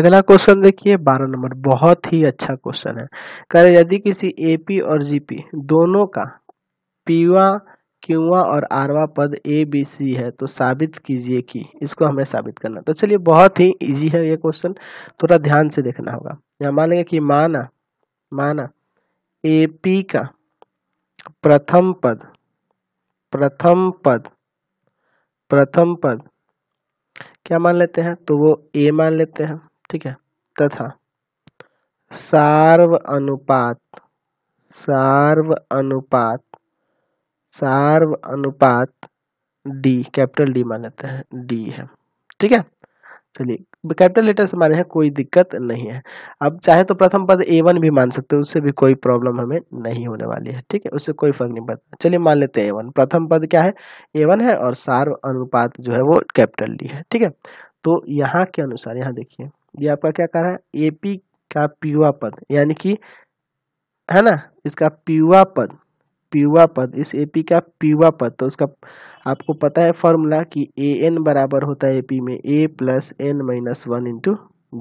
अगला क्वेश्चन देखिए बारह नंबर बहुत ही अच्छा क्वेश्चन है कह यदि किसी एपी और जीपी दोनों का पीवा क्यूवा और आरवा पद ए बी सी है तो साबित कीजिए कि इसको हमें साबित करना तो चलिए बहुत ही इजी है ये क्वेश्चन थोड़ा ध्यान से देखना होगा यहाँ मान लेंगे कि माना माना ए पी का प्रथम पद प्रथम पद प्रथम पद क्या मान लेते हैं तो वो ए मान लेते हैं ठीक है तथा सार्व अनुपात सार्व अनुपात सार्व अनुपात डी कैपिटल डी मान लेते हैं डी है ठीक है चलिए कैपिटल लेटर से माने हैं कोई दिक्कत नहीं है अब चाहे तो प्रथम पद ए वन भी मान सकते हैं उससे भी कोई प्रॉब्लम हमें नहीं होने वाली है ठीक है उससे कोई फर्क नहीं पड़ता चलिए मान लेते हैं ए वन प्रथम पद क्या है ए वन है और सार्व अनुपात जो है वो कैपिटल डी है ठीक है तो यहाँ के अनुसार यहाँ देखिए ये आपका क्या कर रहा है एपी का पीवा पद यानी कि है ना इसका पीवा पद पीवा पद इस ए पी का पीवा पद तो उसका आपको पता है फॉर्मूला कि ए एन बराबर होता है एपी में A plus N minus one into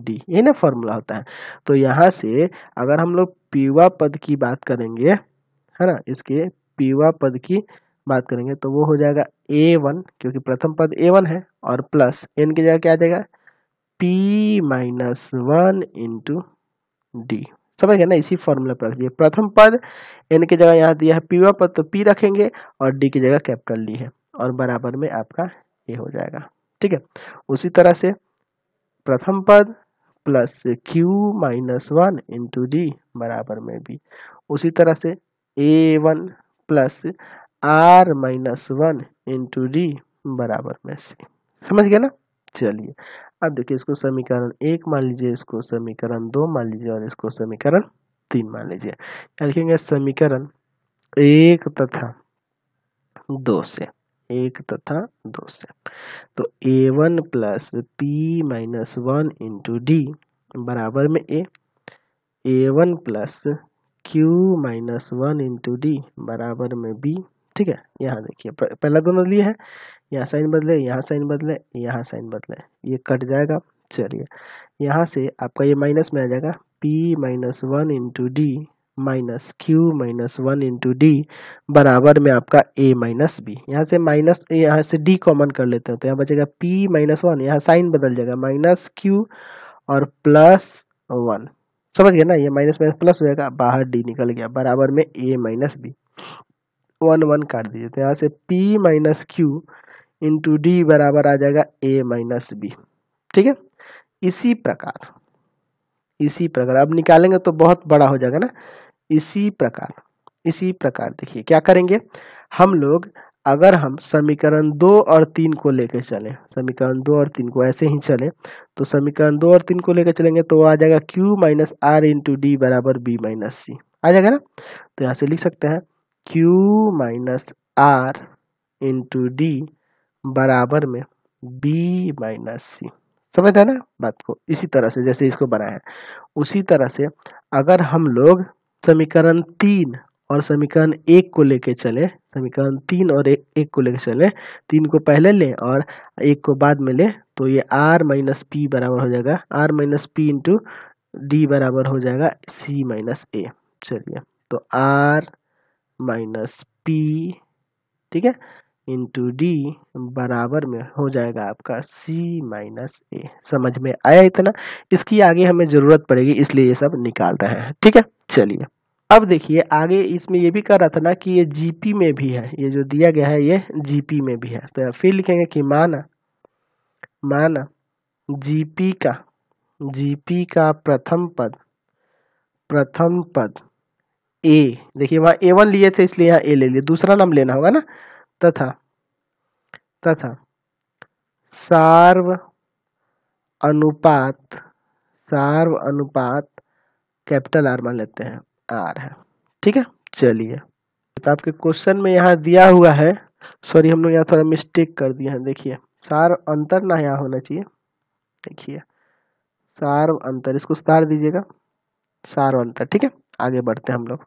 D ये ना फॉर्मूला होता है तो यहाँ से अगर हम लोग पीवा पद की बात करेंगे है ना इसके पीवा पद की बात करेंगे तो वो हो जाएगा ए वन क्योंकि प्रथम पद ए वन है और प्लस एन की जगह क्या आ जाएगा P minus one into D समझ गए ना इसी फॉर्मूला पर रख दिया प्रथम पद एन की जगह यहाँ दिया है पीवा पद तो पी रखेंगे और डी की जगह कैपिटल ली है और बराबर में आपका ये हो जाएगा ठीक है उसी तरह से प्रथम पद plus Q minus one into D बराबर में बी उसी तरह से A one plus R minus one into D बराबर में सी समझ गए ना चलिए अब देखिए इसको समीकरण एक मान लीजिए इसको समीकरण दो मान लीजिए और इसको समीकरण तीन मान लीजिए क्या लिखेंगे समीकरण एक तथा दो से एक तथा दो से तो A one plus P minus one into D बराबर में A A one plus Q minus one into D बराबर में बी ठीक है यहाँ देखिए पहला दोनों लिए है यहाँ साइन बदले यहाँ साइन बदले यहाँ साइन बदले ये कट जाएगा चलिए यहाँ से आपका ये माइनस में आ जाएगा P minus one into D minus Q minus one into D बराबर में आपका ए माइनस बी यहाँ से माइनस यहाँ से डी कॉमन कर लेते हैं तो यहाँ बचेगा पी माइनस वन यहाँ साइन बदल जाएगा माइनस क्यू और प्लस वन समझ गया ना ये माइनस माइनस प्लस हो जाएगा बाहर डी निकल गया बराबर में A minus B one one काट दीजिए तो यहाँ से P minus Q into D बराबर आ जाएगा ए माइनस बी ठीक है इसी प्रकार इसी प्रकार अब निकालेंगे तो बहुत बड़ा हो जाएगा ना इसी प्रकार इसी प्रकार देखिए क्या करेंगे हम लोग अगर हम समीकरण दो और तीन को लेकर चले समीकरण दो और तीन को ऐसे ही चले तो समीकरण दो और तीन को लेकर चलेंगे तो आ जाएगा q minus are into D बराबर बी माइनस सी आ जाएगा ना तो यहां से लिख सकते हैं q minus are into D बराबर में बी माइनस सी समझ है ना बात को इसी तरह से जैसे इसको बनाया है उसी तरह से अगर हम लोग समीकरण तीन और समीकरण एक को लेके चले समीकरण तीन और एक, एक को लेके चले तीन को पहले ले और एक को बाद में ले तो ये आर माइनस पी बराबर हो जाएगा R minus P into D बराबर हो जाएगा सी माइनस ए चलिए तो आर माइनस पी ठीक है इंटू डी बराबर में हो जाएगा आपका सी माइनस ए समझ में आया इतना इसकी आगे हमें ज़रूरत पड़ेगी इसलिए ये सब निकाल रहे हैं ठीक है चलिए अब देखिए आगे इसमें ये भी कर रहा था ना कि ये जीपी में भी है ये जो दिया गया है ये जीपी में भी है तो फिर लिखेंगे कि माना माना जीपी का जीपी का प्रथम पद प्रथम पद ए देखिए वहां ए वन लिए थे इसलिए यहाँ ए ले लिए दूसरा नाम लेना होगा ना तथा तथा सार्व अनुपात सार्व अनुपात कैपिटल आर मान लेते हैं आर है ठीक है चलिए तो आपके क्वेश्चन में यहाँ दिया हुआ है सॉरी हम लोग यहाँ थोड़ा मिस्टेक कर दिया है देखिए सार्व अंतर ना यहाँ होना चाहिए देखिए सार्व अंतर इसको सुधार दीजिएगा सार्व अंतर ठीक है आगे बढ़ते हैं हम लोग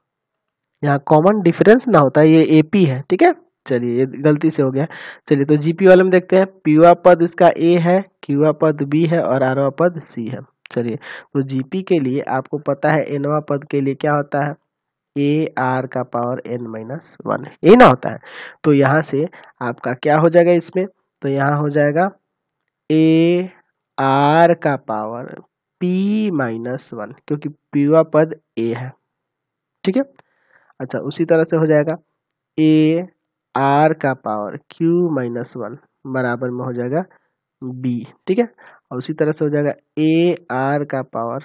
यहाँ कॉमन डिफरेंस ना होता है ये एपी है ठीक है चलिए ये गलती से हो गया चलिए तो जीपी वाले में देखते हैं पीवा पद इसका ए है क्यूवा पद बी है और आरवा पद सी है चलिए तो जीपी के लिए आपको पता है एनवा पद के लिए क्या होता है ए आर का power N minus one A ना होता है तो यहाँ से आपका क्या हो जाएगा इसमें तो यहाँ हो जाएगा ए आर का पावर पी माइनस वन क्योंकि पीवा पद ए है ठीक है अच्छा उसी तरह से हो जाएगा ए आर का पावर क्यू माइनस वन बराबर में हो जाएगा बी ठीक है और उसी तरह से हो जाएगा ए आर का पावर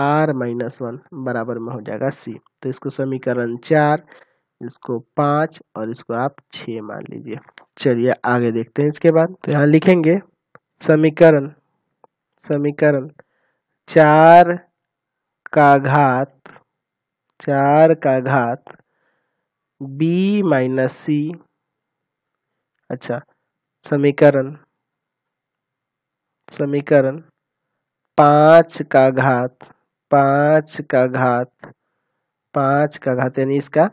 आर माइनस वन बराबर में हो जाएगा सी तो इसको समीकरण चार इसको पाँच और इसको आप छ मान लीजिए चलिए आगे देखते हैं इसके बाद तो यहाँ लिखेंगे समीकरण समीकरण चार का घात चार का घात b माइनस सी अच्छा समीकरण समीकरण पांच का घात पांच का घात पांच का घात यानी इसका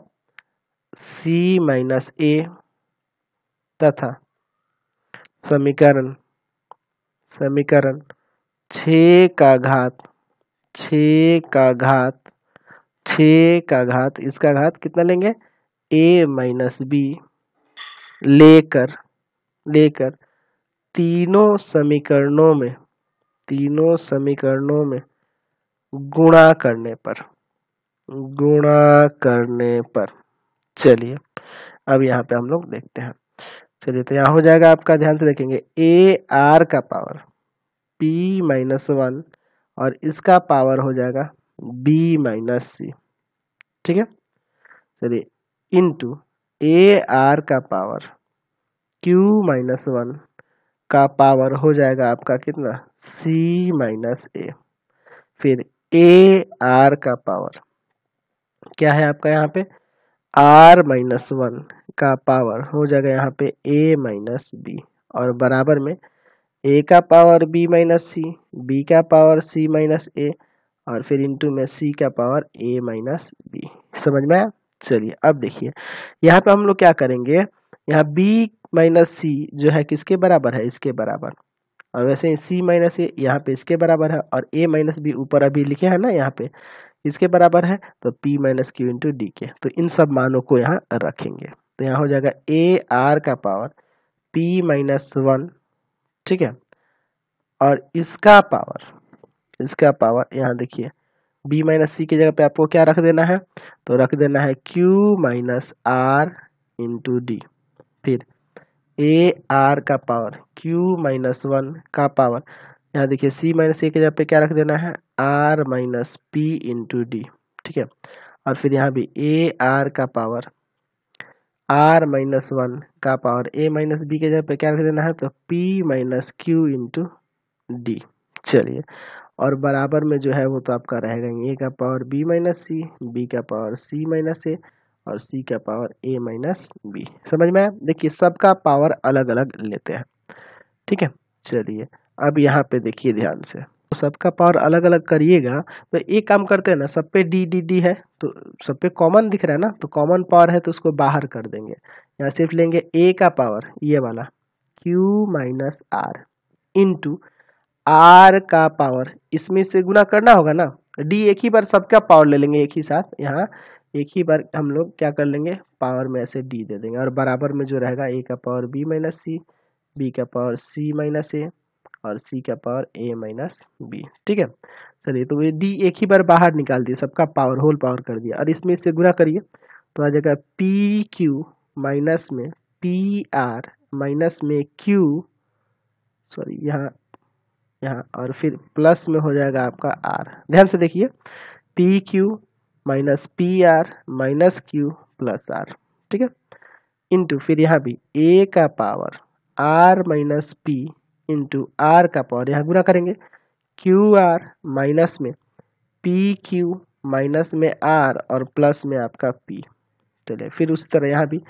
c माइनस ए तथा समीकरण समीकरण छ का घात छ का घात छ का घात इसका घात कितना लेंगे a माइनस बी लेकर लेकर तीनों समीकरणों में तीनों समीकरणों में गुणा करने पर गुणा करने पर चलिए अब यहाँ पे हम लोग देखते हैं चलिए तो यहाँ हो जाएगा आपका ध्यान से देखेंगे ए आर का पावर पी माइनस वन और इसका पावर हो जाएगा बी माइनस सी ठीक है चलिए इनटू ए आर का पावर क्यू माइनस वन का पावर हो जाएगा आपका कितना सी माइनस ए फिर ए आर का पावर क्या है आपका यहाँ पे आर माइनस वन का पावर हो जाएगा यहाँ पे ए माइनस बी और बराबर में ए का power B minus C B का पावर सी माइनस ए और फिर इंटू में सी का पावर ए माइनस बी समझ में आया चलिए अब देखिए यहाँ पे हम लोग क्या करेंगे यहाँ बी माइनस सी जो है किसके बराबर है इसके बराबर और वैसे सी माइनस ए यहाँ पे इसके बराबर है और ए माइनस बी ऊपर अभी लिखे है ना यहाँ पे इसके बराबर है तो P minus Q into D के तो इन सब मानों को यहाँ रखेंगे तो यहाँ हो जाएगा ए आर का पावर पी माइनस वन ठीक है और इसका पावर इसका पावर यहाँ देखिए बी माइनस सी की जगह पे आपको क्या रख देना है तो रख देना है Q minus are into D फिर ए आर का पावर क्यू माइनस वन का पावर यहाँ देखिए सी माइनस ए की जगह पे क्या रख देना है r minus P into d ठीक है और फिर यहाँ भी ए आर का पावर आर माइनस वन का पावर ए माइनस बी के जगह पे क्या रख देना है तो P minus Q into d चलिए और बराबर में जो है वो तो आपका रहेगा ए का power B minus C B का पावर सी माइनस ए और सी का पावर ए माइनस बी समझ में आया देखिए सबका पावर अलग अलग लेते हैं ठीक है चलिए अब यहाँ पे देखिए ध्यान से तो सबका पावर अलग अलग करिएगा तो एक काम करते हैं ना सब पे डी डी डी है तो सब पे कॉमन दिख रहा है ना तो कॉमन पावर है तो उसको बाहर कर देंगे यहाँ सिर्फ लेंगे ए का पावर ये वाला q minus are into r का पावर इसमें से गुना करना होगा ना डी एक ही बार सबका पावर ले लेंगे एक ही साथ यहाँ एक ही बार हम लोग क्या कर लेंगे पावर में ऐसे डी दे देंगे और बराबर में जो रहेगा ए का power B minus C B का पावर सी माइनस ए और सी का पावर ए माइनस बी ठीक है चलिए तो ये डी एक ही बार बाहर निकाल दिया सबका पावर होल पावर कर दिया और इसमें इससे गुना करिए तो आ जाएगा पी क्यू माइनस में पी आर माइनस में क्यू सॉरी यहाँ यहाँ और फिर प्लस में हो जाएगा आपका आर ध्यान से देखिए p q minus p r minus q plus r ठीक है इंटू फिर यहाँ भी ए का power are minus P into r का पावर यहाँ गुना करेंगे क्यू आर माइनस में पी क्यू माइनस में आर और प्लस में आपका पी चलिए फिर उस तरह यहाँ भी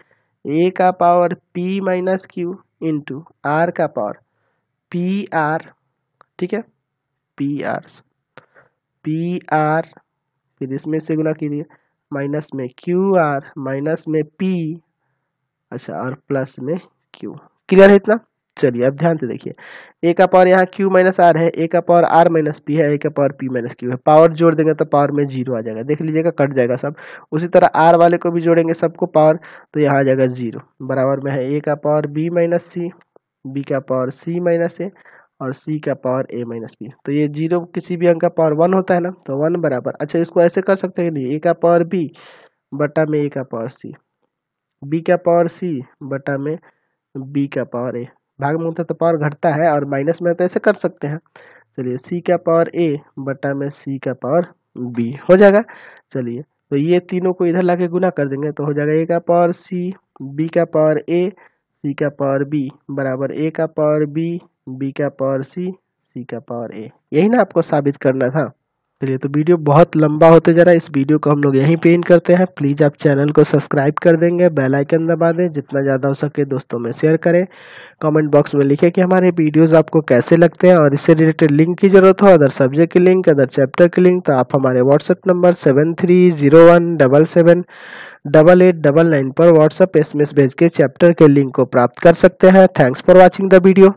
ए का power P minus Q into r का पावर पी आर ठीक है पी आर पी आर फिर इसमें से गुना कीजिए माइनस में क्यू आर माइनस में पी अच्छा और प्लस में क्यू क्लियर है इतना चलिए अब ध्यान से देखिए ए का पावर यहाँ क्यू माइनस आर है ए का पावर आर माइनस पी है ए का पावर पी माइनस क्यू है पावर जोड़ देंगे तो पावर में जीरो आ जाएगा देख लीजिएगा कट जाएगा सब उसी तरह आर वाले को भी जोड़ेंगे सबको पावर तो यहाँ आ जाएगा जीरो बराबर में है ए का power B minus C B का पावर सी माइनस ए और सी का पावर ए माइनस बी तो ये जीरो किसी भी अंक का पावर वन होता है ना तो वन बराबर अच्छा इसको ऐसे कर सकते हैं नहीं ए का पावर बी बटा में ए का पावर सी बी का पावर सी बटा में बी का पावर ए भाग में होता तो पावर घटता है और माइनस में तो ऐसे कर सकते हैं चलिए सी का पावर ए बटा में सी का पावर बी हो जाएगा चलिए तो ये तीनों को इधर लाके गुना कर देंगे तो हो जाएगा ए का पावर सी बी का पावर ए सी का पावर बी बराबर ए का पावर बी बी का पावर सी सी का पावर ए यही ना आपको साबित करना था चलिए तो वीडियो बहुत लंबा होते जा रहा है इस वीडियो को हम लोग यहीं पे इन करते हैं प्लीज़ आप चैनल को सब्सक्राइब कर देंगे बेल आइकन दबा दें जितना ज़्यादा हो सके दोस्तों में शेयर करें कमेंट बॉक्स में लिखें कि हमारे वीडियोज़ आपको कैसे लगते हैं और इससे रिलेटेड लिंक की ज़रूरत हो अदर सब्जेक्ट की लिंक अदर चैप्टर की लिंक तो आप हमारे WhatsApp number seven three zero one double seven double eight double nine पर व्हाट्सएप एस भेज के चैप्टर के लिंक को प्राप्त कर सकते हैं thanks for watching the video